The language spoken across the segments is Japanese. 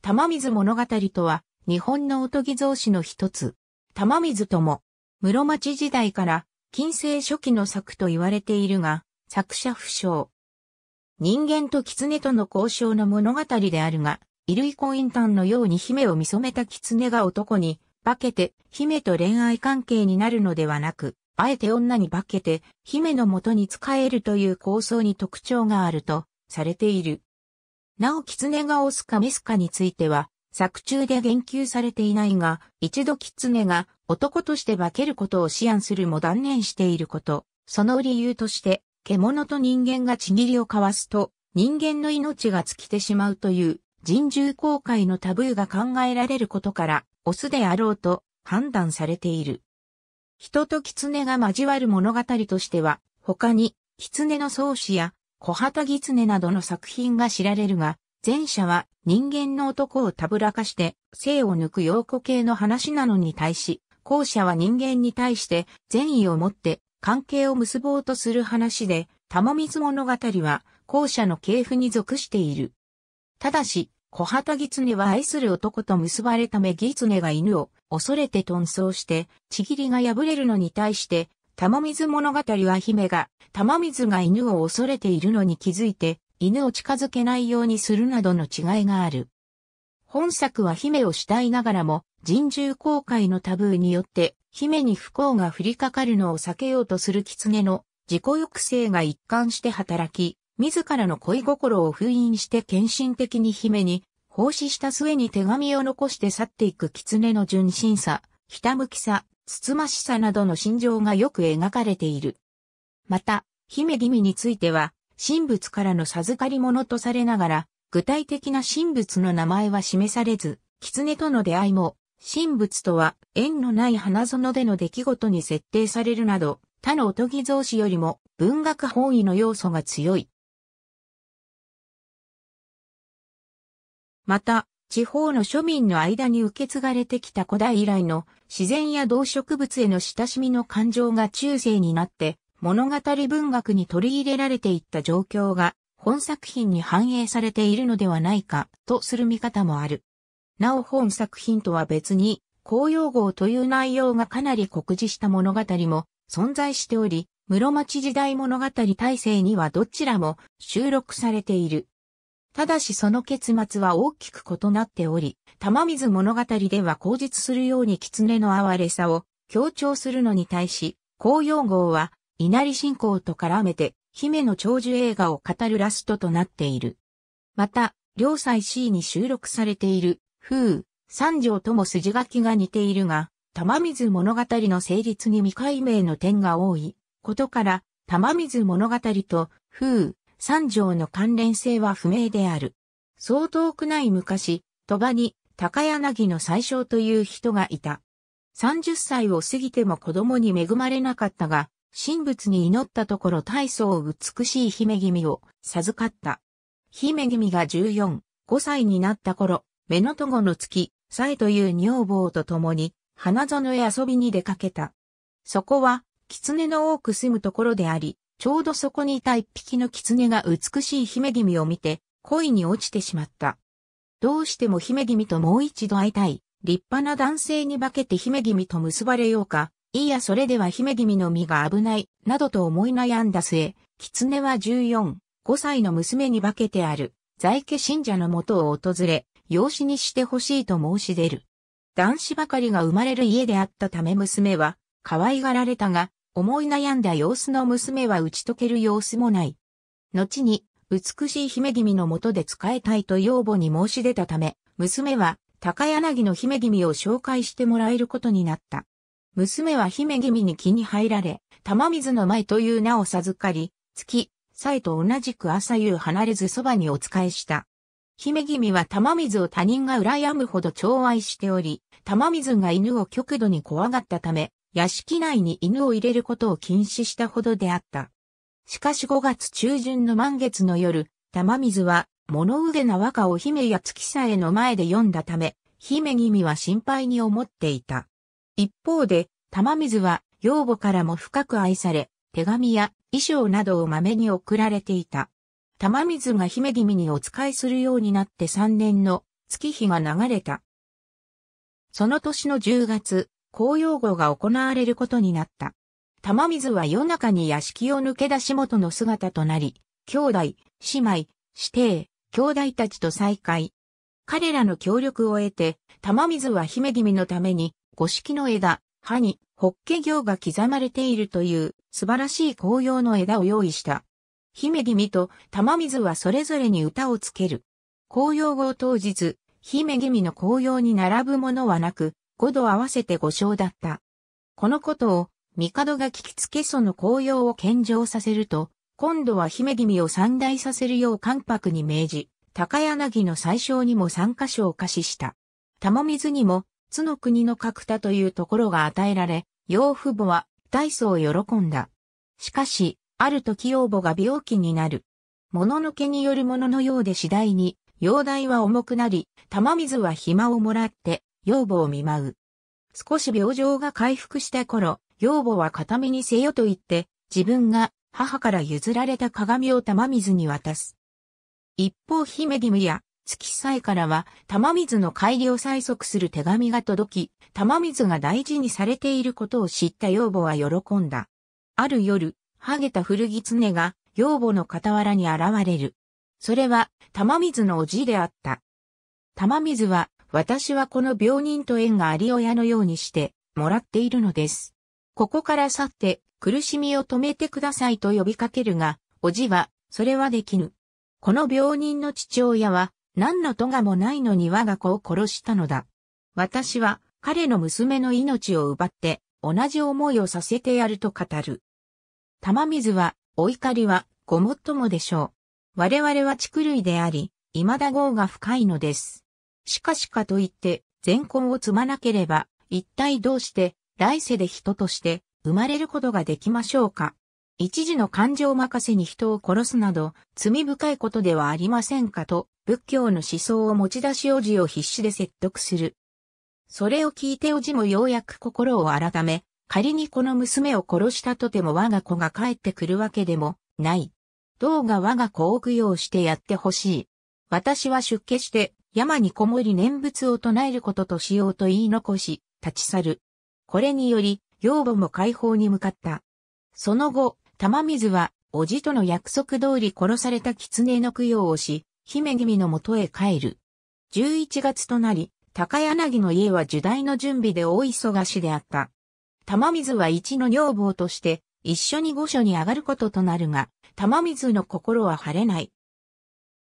玉水物語とは、日本のおとぎ造詞の一つ。玉水とも、室町時代から近世初期の作と言われているが、作者不詳。人間と狐との交渉の物語であるが、衣類婚姻ンのように姫を見染めた狐が男に化けて姫と恋愛関係になるのではなく、あえて女に化けて姫の元に仕えるという構想に特徴があるとされている。なお狐がオスかメスかについては、作中で言及されていないが、一度狐が男として化けることを思案するも断念していること、その理由として、獣と人間がちぎりを交わすと、人間の命が尽きてしまうという、人獣公開のタブーが考えられることから、オスであろうと判断されている。人と狐が交わる物語としては、他に、狐の創始や小畑狐などの作品が知られるが、前者は人間の男をたぶらかして性を抜く妖子系の話なのに対し、後者は人間に対して善意を持って関係を結ぼうとする話で、玉水物語は後者の系譜に属している。ただし、小畑狐は愛する男と結ばれため狐が犬を恐れて遁走して、ちぎりが破れるのに対して、玉水物語は姫が、玉水が犬を恐れているのに気づいて、犬を近づけないようにするなどの違いがある。本作は姫を慕いながらも、人獣公開のタブーによって、姫に不幸が降りかかるのを避けようとする狐の自己抑制が一貫して働き、自らの恋心を封印して献身的に姫に奉仕した末に手紙を残して去っていく狐の純真さ、ひたむきさ、つつましさなどの心情がよく描かれている。また、姫君については、神仏からの授かり物とされながら、具体的な神仏の名前は示されず、狐との出会いも、神仏とは縁のない花園での出来事に設定されるなど、他のおとぎ造詞よりも文学本位の要素が強い。また、地方の庶民の間に受け継がれてきた古代以来の自然や動植物への親しみの感情が中世になって物語文学に取り入れられていった状況が本作品に反映されているのではないかとする見方もある。なお本作品とは別に公用号という内容がかなり酷似した物語も存在しており、室町時代物語体制にはどちらも収録されている。ただしその結末は大きく異なっており、玉水物語では口述するように狐の哀れさを強調するのに対し、紅葉号は稲荷信仰と絡めて姫の長寿映画を語るラストとなっている。また、両祭 C に収録されている、風、三条とも筋書きが似ているが、玉水物語の成立に未解明の点が多いことから、玉水物語と風、三条の関連性は不明である。そう遠くない昔、鳥羽に高柳の最小という人がいた。30歳を過ぎても子供に恵まれなかったが、神仏に祈ったところ大層美しい姫君を授かった。姫君が14、5歳になった頃、目のとごの月、さえという女房と共に、花園へ遊びに出かけた。そこは、狐の多く住むところであり、ちょうどそこにいた一匹の狐が美しい姫君を見て、恋に落ちてしまった。どうしても姫君ともう一度会いたい。立派な男性に化けて姫君と結ばれようか。いいやそれでは姫君の身が危ない、などと思い悩んだ末、狐は14、5歳の娘に化けてある、在家信者のもとを訪れ、養子にしてほしいと申し出る。男子ばかりが生まれる家であったため娘は、可愛がられたが、思い悩んだ様子の娘は打ち解ける様子もない。後に、美しい姫君のもとで使えたいと養母に申し出たため、娘は高柳の姫君を紹介してもらえることになった。娘は姫君に気に入られ、玉水の前という名を授かり、月、さえと同じく朝夕離れずそばにお仕えした。姫君は玉水を他人が羨むほど寵愛しており、玉水が犬を極度に怖がったため、屋敷内に犬を入れることを禁止したほどであった。しかし5月中旬の満月の夜、玉水は物憂げな和歌を姫や月さえの前で読んだため、姫君は心配に思っていた。一方で、玉水は養母からも深く愛され、手紙や衣装などを豆に送られていた。玉水が姫君にお仕えするようになって3年の月日が流れた。その年の10月、公用語が行われることになった。玉水は夜中に屋敷を抜け出し元の姿となり、兄弟、姉妹、師弟、兄弟たちと再会。彼らの協力を得て、玉水は姫君のために、五色の枝、葉に、ホッケ行が刻まれているという素晴らしい紅葉の枝を用意した。姫君と玉水はそれぞれに歌をつける。紅葉を当日、姫君の紅葉に並ぶものはなく、5度合わせて5勝だった。このことを、帝が聞きつけその紅葉を献上させると、今度は姫君を三大させるよう関白に命じ、高柳の最小にも三箇所を貸しした。玉水にも、津の国の角田というところが与えられ、養父母は大層喜んだ。しかし、ある時養母が病気になる。物のけによるもののようで次第に、容体は重くなり、玉水は暇をもらって、養母を見舞う。少し病状が回復した頃、養母は片目にせよと言って、自分が母から譲られた鏡を玉水に渡す。一方姫君や月祭からは玉水の帰りを催促する手紙が届き、玉水が大事にされていることを知った養母は喜んだ。ある夜、ハゲた古着常が養母の傍らに現れる。それは玉水のおじであった。玉水は私はこの病人と縁があり親のようにして、もらっているのです。ここから去って、苦しみを止めてくださいと呼びかけるが、おじは、それはできぬ。この病人の父親は、何の咎もないのに我が子を殺したのだ。私は、彼の娘の命を奪って、同じ思いをさせてやると語る。玉水は、お怒りは、ごもっともでしょう。我々は畜類であり、未だ業が深いのです。しかしかと言って、善根を積まなければ、一体どうして、来世で人として、生まれることができましょうか。一時の感情任せに人を殺すなど、罪深いことではありませんかと、仏教の思想を持ち出しおじを必死で説得する。それを聞いておじもようやく心を改め、仮にこの娘を殺したとても我が子が帰ってくるわけでも、ない。どうが我が子を供養してやってほしい。私は出家して、山にこもり念仏を唱えることとしようと言い残し、立ち去る。これにより、養母も解放に向かった。その後、玉水は、おじとの約束通り殺された狐の供養をし、姫君の元へ帰る。11月となり、高柳の家は受大の準備で大忙しであった。玉水は一の女房として、一緒に御所に上がることとなるが、玉水の心は晴れない。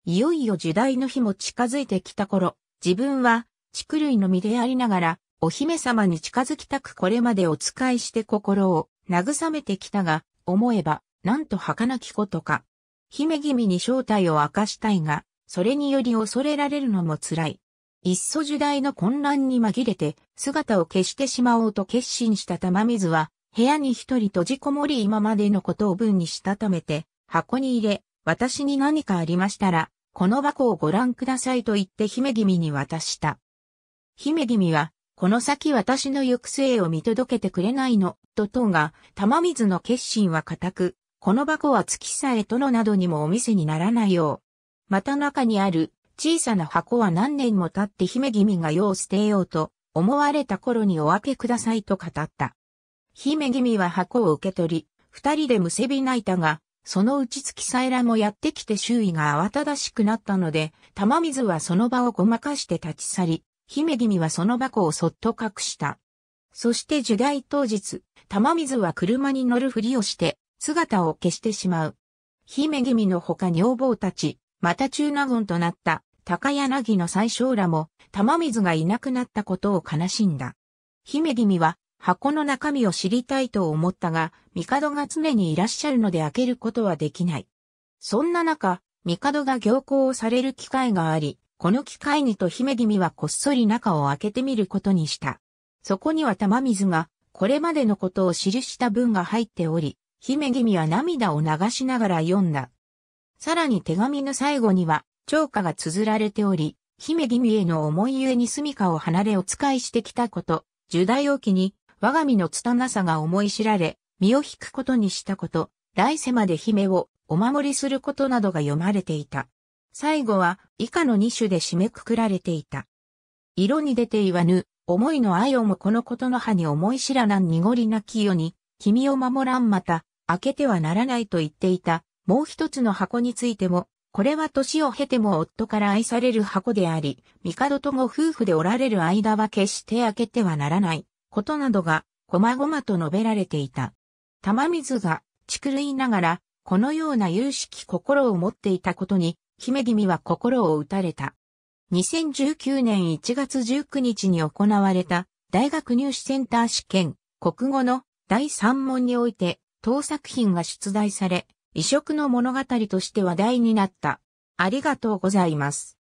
いよいよ時代の日も近づいてきた頃、自分は、畜類の身でありながら、お姫様に近づきたくこれまでお仕えして心を慰めてきたが、思えば、なんと儚きことか。姫君に正体を明かしたいが、それにより恐れられるのも辛い。いっそ時代の混乱に紛れて、姿を消してしまおうと決心した玉水は、部屋に一人閉じこもり今までのことを文にしたためて、箱に入れ、私に何かありましたら、この箱をご覧くださいと言って姫君に渡した。姫君は、この先私の行く末を見届けてくれないの、と等が、玉水の決心は固く、この箱は月さえ殿などにもお店にならないよう。また中にある小さな箱は何年も経って姫君が世を捨てようと思われた頃にお分けくださいと語った。姫君は箱を受け取り、二人でむせび泣いたが、そのうち月さえらもやってきて周囲が慌ただしくなったので、玉水はその場をごまかして立ち去り、姫君はその箱をそっと隠した。そして受代当日、玉水は車に乗るふりをして、姿を消してしまう。姫君のほか女房たち、また中納言となった高柳の最小らも、玉水がいなくなったことを悲しんだ。姫君は箱の中身を知りたいと思ったが、帝が常にいらっしゃるので開けることはできない。そんな中、帝が行幸をされる機会があり、この機会にと姫君はこっそり中を開けてみることにした。そこには玉水が、これまでのことを記した文が入っており、姫君は涙を流しながら読んだ。さらに手紙の最後には、長歌が綴られており、姫君への思いゆえに住処を離れお使いしてきたこと、受大を機に、我が身の拙さが思い知られ、身を引くことにしたこと、来世まで姫をお守りすることなどが読まれていた。最後は以下の二種で締めくくられていた。色に出て言わぬ、思いの愛をもこのことの葉に思い知らなん濁りなき世に、君を守らんまた、開けてはならないと言っていた、もう一つの箱についても、これは年を経ても夫から愛される箱であり、帝とご夫婦でおられる間は決して開けてはならない。ことなどが、細々と述べられていた。玉水が、竹類ながら、このような有識心を持っていたことに、姫君は心を打たれた。2019年1月19日に行われた、大学入試センター試験、国語の第3問において、当作品が出題され、異色の物語として話題になった。ありがとうございます。